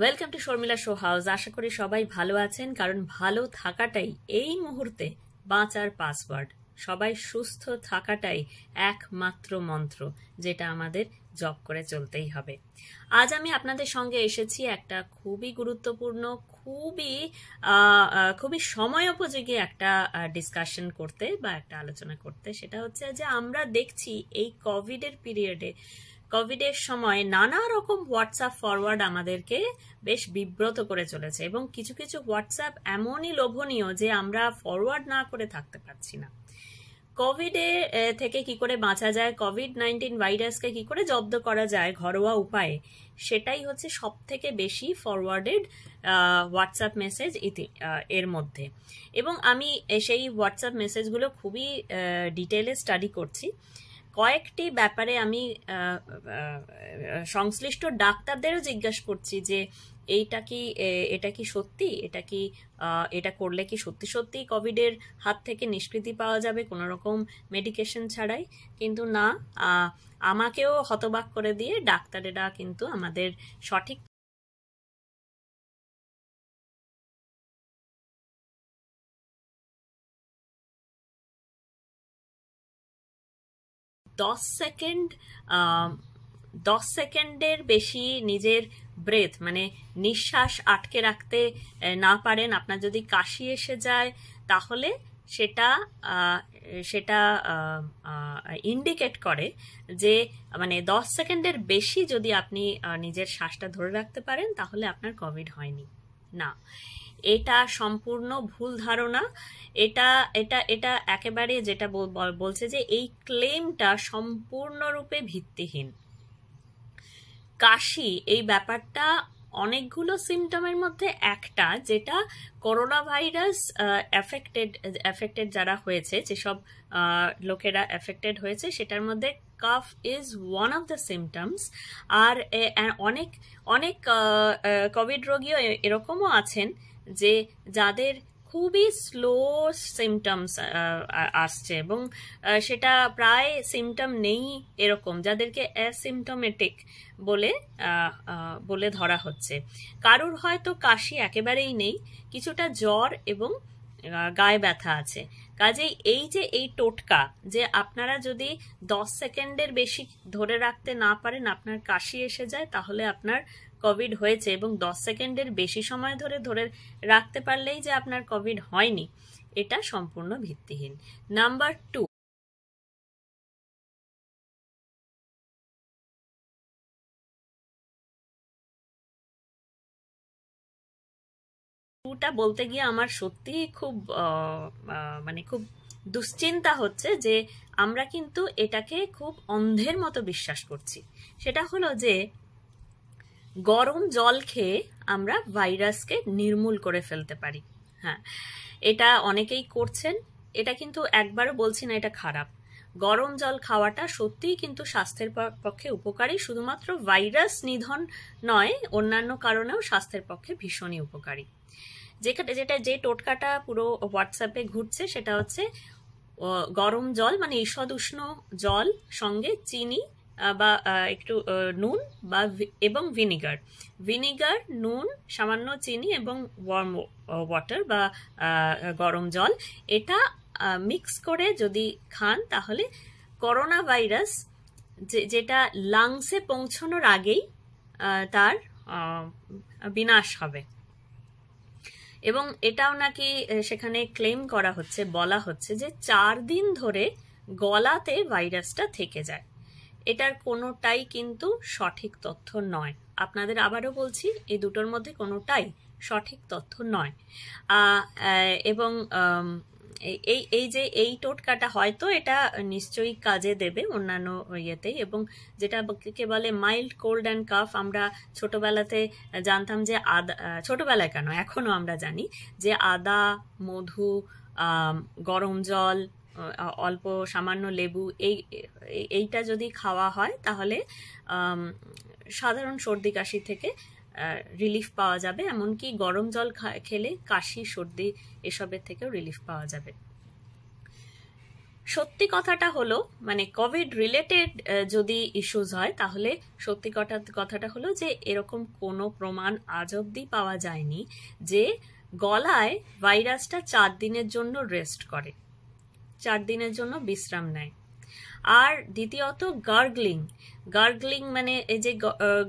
Welcome to Sharmila show house আশা করি সবাই ভালো আছেন কারণ ভালো থাকাটাই এই মুহূর্তে বাঁচার পাসওয়ার্ড সবাই সুস্থ থাকাটাই একমাত্র মন্ত্র যেটা আমাদের জব করে চলতেই হবে আজ আমি আপনাদের সঙ্গে এসেছি একটা খুবই গুরুত্বপূর্ণ খুবই খুবই সময় উপযোগী একটা ডিসকাশন করতে বা একটা আলোচনা করতে সেটা হচ্ছে যে আমরা দেখছি এই কোভিডের পিরিয়ডে কোভিডের সময় নানা রকম হোয়াটসঅ্যাপ ফরওয়ার্ড আমাদেরকে বেশ বিব্রত করে চলেছে এবং কিছু কিছু হোয়াটসঅ্যাপ এমনই লোভনীয় যে আমরা ফরওয়ার্ড না করে থাকতে পারছি না কোভিডে থেকে কি করে বাঁচা যায় কোভিড নাইন্টিন ভাইরাসকে কি করে জব্দ করা যায় ঘরোয়া উপায়ে সেটাই হচ্ছে সব থেকে বেশি ফরওয়ার্ডেড হোয়াটসঅ্যাপ মেসেজ ইতি এর মধ্যে এবং আমি সেই হোয়াটসঅ্যাপ মেসেজগুলো খুবই ডিটেলে স্টাডি করছি কয়েকটি ব্যাপারে আমি সংশ্লিষ্ট ডাক্তারদেরও জিজ্ঞাসা করছি যে এইটা কি এটা কি সত্যি এটা কি এটা করলে কি সত্যি সত্যি কোভিডের হাত থেকে নিষ্কৃতি পাওয়া যাবে কোনো রকম মেডিকেশন ছাড়াই কিন্তু না আমাকেও হতবাক করে দিয়ে ডাক্তারেরা কিন্তু আমাদের সঠিক দশ সেকেন্ড দশ সেকেন্ডের বেশি নিজের ব্রেথ মানে নিঃশ্বাস আটকে রাখতে না পারেন আপনার যদি কাশি এসে যায় তাহলে সেটা সেটা ইন্ডিকেট করে যে মানে দশ সেকেন্ডের বেশি যদি আপনি নিজের শ্বাসটা ধরে রাখতে পারেন তাহলে আপনার কোভিড হয়নি না এটা সম্পূর্ণ ভুল ধারণা এটা এটা এটা একেবারে যেটা বলছে যে এই ক্লেমটা সম্পূর্ণরূপে ভিত্তিহীন কাশি এই ব্যাপারটা অনেকগুলো সিমটমের মধ্যে একটা যেটা করোনা ভাইরাস এফেক্টেড এফেক্টেড যারা হয়েছে যেসব লোকেরা এফেক্টেড হয়েছে সেটার মধ্যে cough is one of the symptoms আর অনেক অনেক কোভিড রোগীও এরকমও আছেন যে যাদের খুবই স্লো সিমটমস আসছে এবং সেটা প্রায় সিমটম নেই এরকম যাদেরকে অ্যাসিমটমেটিক বলে বলে ধরা হচ্ছে কারুর হয়তো কাশি একেবারেই নেই কিছুটা জ্বর এবং গায়ে ব্যথা আছে কাজেই এই যে এই টোটকা যে আপনারা যদি দশ সেকেন্ডের বেশি ধরে রাখতে না পারেন আপনার কাশি এসে যায় তাহলে আপনার কোভিড হয়েছে এবং দশ সেকেন্ডের বেশি সময় ধরে ধরে রাখতে পারলেই যে আপনার কোভিড হয়নি এটা সম্পূর্ণ ভিত্তিহীন নাম্বার টু গল্পটা বলতে গিয়ে আমার সত্যি খুব মানে খুব দুশ্চিন্তা হচ্ছে যে আমরা কিন্তু এটাকে খুব অন্ধের মতো বিশ্বাস করছি সেটা হলো যে গরম জল খেয়ে আমরা ভাইরাসকে নির্মূল করে ফেলতে পারি হ্যাঁ এটা অনেকেই করছেন এটা কিন্তু একবারও বলছি না এটা খারাপ গরম জল খাওয়াটা সত্যিই কিন্তু স্বাস্থ্যের পক্ষে উপকারী শুধুমাত্র ভাইরাস নিধন নয় অন্যান্য কারণেও স্বাস্থ্যের পক্ষে ভীষণই উপকারী যেটা যেটা যে টোটকাটা পুরো হোয়াটসঅ্যাপে ঘুরছে সেটা হচ্ছে গরম জল মানে ঈষদ উষ্ণ জল সঙ্গে চিনি বা একটু নুন বা এবং ভিনিগার ভিনিগার নুন সামান্য চিনি এবং ওয়ার্ম ওয়াটার বা গরম জল এটা মিক্স করে যদি খান তাহলে করোনা ভাইরাস যেটা লাংসে পৌঁছানোর আগেই তার বিনাশ হবে এবং এটাও নাকি সেখানে ক্লেম করা হচ্ছে বলা হচ্ছে যে চার দিন ধরে গলাতে ভাইরাসটা থেকে যায় এটার কোনোটাই কিন্তু সঠিক তথ্য নয় আপনাদের আবারও বলছি এই দুটোর মধ্যে কোনোটাই সঠিক তথ্য নয় এবং এই এই যে এই টোটকাটা হয়তো এটা নিশ্চয়ই কাজে দেবে অন্যান্য ইয়েতে এবং যেটা কে বলে মাইল্ড কোল্ড অ্যান্ড কাফ আমরা ছোটবেলাতে জানতাম যে আদা ছোটবেলায় কেন এখনও আমরা জানি যে আদা মধু গরম জল অল্প সামান্য লেবু এই এইটা যদি খাওয়া হয় তাহলে সাধারণ সর্দি কাশি থেকে রিলিফ পাওয়া যাবে এমনকি গরম জল খেলে কাশি সর্দি এসবের থেকেও রিলিফ পাওয়া যাবে সত্যি কথাটা হলো মানে কোভিড রিলেটেড যদি ইস্যুস হয় তাহলে সত্যি কথা কথাটা হলো যে এরকম কোনো প্রমাণ আজ অব্দি পাওয়া যায়নি যে গলায় ভাইরাসটা চার দিনের জন্য রেস্ট করে চার দিনের জন্য বিশ্রাম নেয় আর দ্বিতীয়ত গার্গলিং গার্গলিং মানে এই যে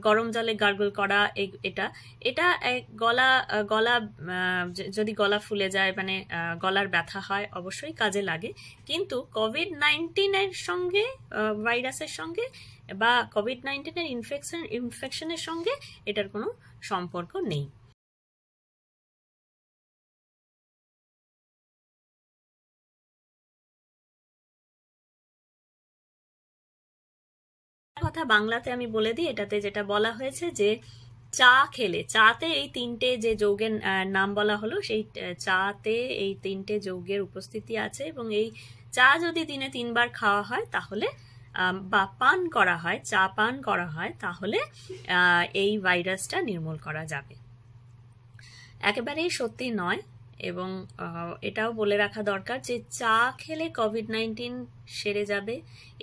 গরম জলে গার্গল করা এটা এটা গলা গলা যদি গলা ফুলে যায় মানে গলার ব্যথা হয় অবশ্যই কাজে লাগে কিন্তু কোভিড নাইন্টিনের সঙ্গে ভাইরাসের সঙ্গে বা কোভিড নাইন্টিনের ইনফেকশন ইনফেকশনের সঙ্গে এটার কোনো সম্পর্ক নেই কথা বাংলাতে আমি বলে দিই এটাতে যেটা বলা হয়েছে যে চা খেলে চাতে এই তিনটে যে যোগের নাম বলা হলো সেই চাতে এই তিনটে যোগের উপস্থিতি আছে এবং এই চা যদি দিনে তিনবার খাওয়া হয় তাহলে বা পান করা হয় চা পান করা হয় তাহলে এই ভাইরাসটা নির্মূল করা যাবে একেবারেই সত্যি নয় এবং এটাও বলে রাখা দরকার যে চা খেলে কোভিড নাইন্টিন সেরে যাবে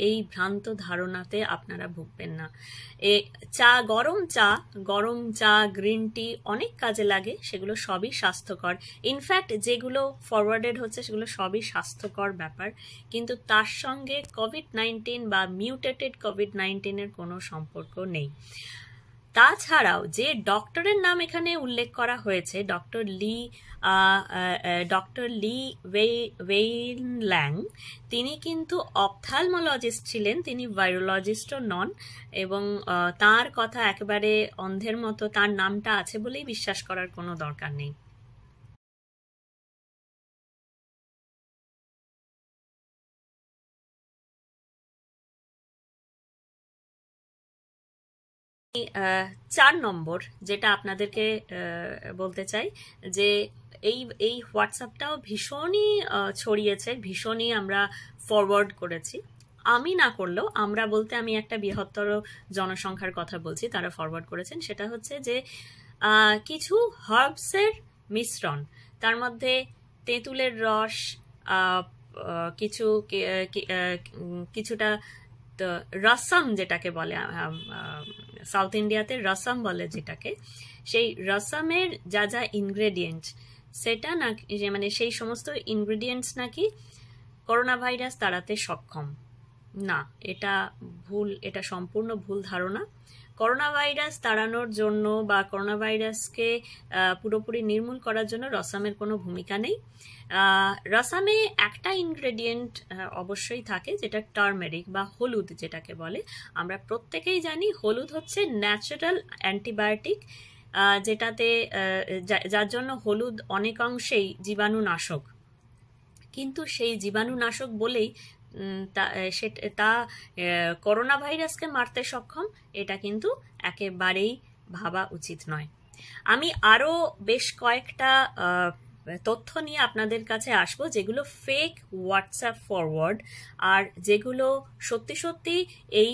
এই ভ্রান্ত ধারণাতে আপনারা ভুগবেন না এ চা গরম চা গরম চা গ্রিন টি অনেক কাজে লাগে সেগুলো সবই স্বাস্থ্যকর ইনফ্যাক্ট যেগুলো ফরওয়ার্ডেড হচ্ছে সেগুলো সবই স্বাস্থ্যকর ব্যাপার কিন্তু তার সঙ্গে কোভিড নাইন্টিন বা মিউটেটেড কোভিড নাইন্টিনের কোনো সম্পর্ক নেই তাছাড়াও যে ডক্টরের নাম এখানে উল্লেখ করা হয়েছে ডক্টর লি ডক্টর লি ওয়েইনল্যাং তিনি কিন্তু অপথালমোলজিস্ট ছিলেন তিনি ভাইরোলজিস্টও নন এবং তার কথা একেবারে অন্ধের মতো তার নামটা আছে বলেই বিশ্বাস করার কোনো দরকার নেই চার নম্বর যেটা আপনাদেরকে বলতে চাই যে এই এই হোয়াটসঅ্যাপটাও ভীষণই ছড়িয়েছে ভীষণই আমরা ফরওয়ার্ড করেছি আমি না করলেও আমরা বলতে আমি একটা বৃহত্তর জনসংখ্যার কথা বলছি তারা ফরওয়ার্ড করেছেন সেটা হচ্ছে যে কিছু হার্বসের মিশ্রণ তার মধ্যে তেঁতুলের রস কিছু কিছুটা রসম যেটাকে বলে সাউথ ইন্ডিয়াতে রসম বলে যেটাকে সেই রসমের যা যা ইনগ্রেডিয়েন্ট সেটা না মানে সেই সমস্ত ইনগ্রেডিয়েন্টস নাকি করোনা ভাইরাস তাড়াতে সক্ষম না এটা ভুল এটা সম্পূর্ণ ভুল ধারণা করোনা ভাইরাস তাড়ানোর জন্য বা করোনা ভাইরাসকে পুরোপুরি নির্মূল করার জন্য রসামের কোনো ভূমিকা নেই রসামে একটা ইনগ্রেডিয়েন্ট অবশ্যই থাকে যেটা টার্মেরিক বা হলুদ যেটাকে বলে আমরা প্রত্যেকেই জানি হলুদ হচ্ছে ন্যাচারাল অ্যান্টিবায়োটিক যেটাতে যার জন্য হলুদ অনেকাংশেই জীবাণুনাশক কিন্তু সেই জীবাণুনাশক বলেই তা সেটা তা করোনা ভাইরাসকে মারতে সক্ষম এটা কিন্তু একেবারেই ভাবা উচিত নয় আমি আরও বেশ কয়েকটা তথ্য নিয়ে আপনাদের কাছে আসব যেগুলো ফেক হোয়াটসঅ্যাপ ফরওয়ার্ড আর যেগুলো সত্যি সত্যি এই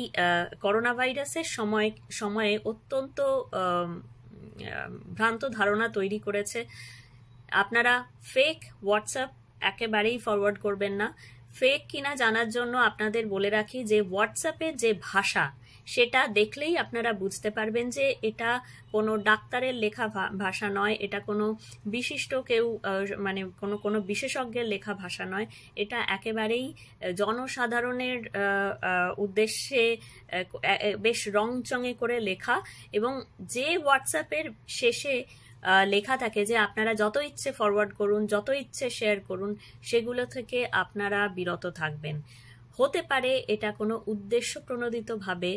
করোনা ভাইরাসের সময় সময়ে অত্যন্ত ভ্রান্ত ধারণা তৈরি করেছে আপনারা ফেক হোয়াটসঅ্যাপ একেবারেই ফরওয়ার্ড করবেন না ফেক কিনা জানার জন্য আপনাদের বলে রাখি যে হোয়াটসঅ্যাপে যে ভাষা সেটা দেখলেই আপনারা বুঝতে পারবেন যে এটা কোনো ডাক্তারের লেখা ভাষা নয় এটা কোনো বিশিষ্ট কেউ মানে কোনো কোনো বিশেষজ্ঞের লেখা ভাষা নয় এটা একেবারেই জনসাধারণের উদ্দেশ্যে বেশ রংচঙে করে লেখা এবং যে হোয়াটসঅ্যাপের শেষে লেখা থাকে যে আপনারা যত ইচ্ছে ফরওয়ার্ড করুন যত ইচ্ছে শেয়ার করুন সেগুলো থেকে আপনারা বিরত থাকবেন হতে পারে এটা কোনো উদ্দেশ্য প্রণোদিতভাবে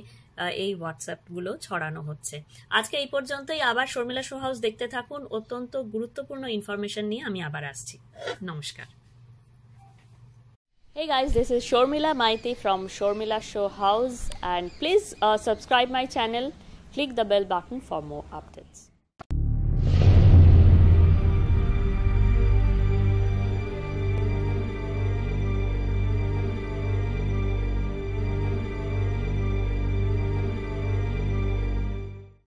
এই হোয়াটসঅ্যাপগুলো ছড়ানো হচ্ছে আজকে এই পর্যন্তই আবার শর্মিলা শো হাউস দেখতে থাকুন অত্যন্ত গুরুত্বপূর্ণ ইনফরমেশন নিয়ে আমি আবার আসছি নমস্কার Hey guys, this is Shormila Maiti from Shormila Show House and please uh, subscribe my channel, click the bell button for more updates.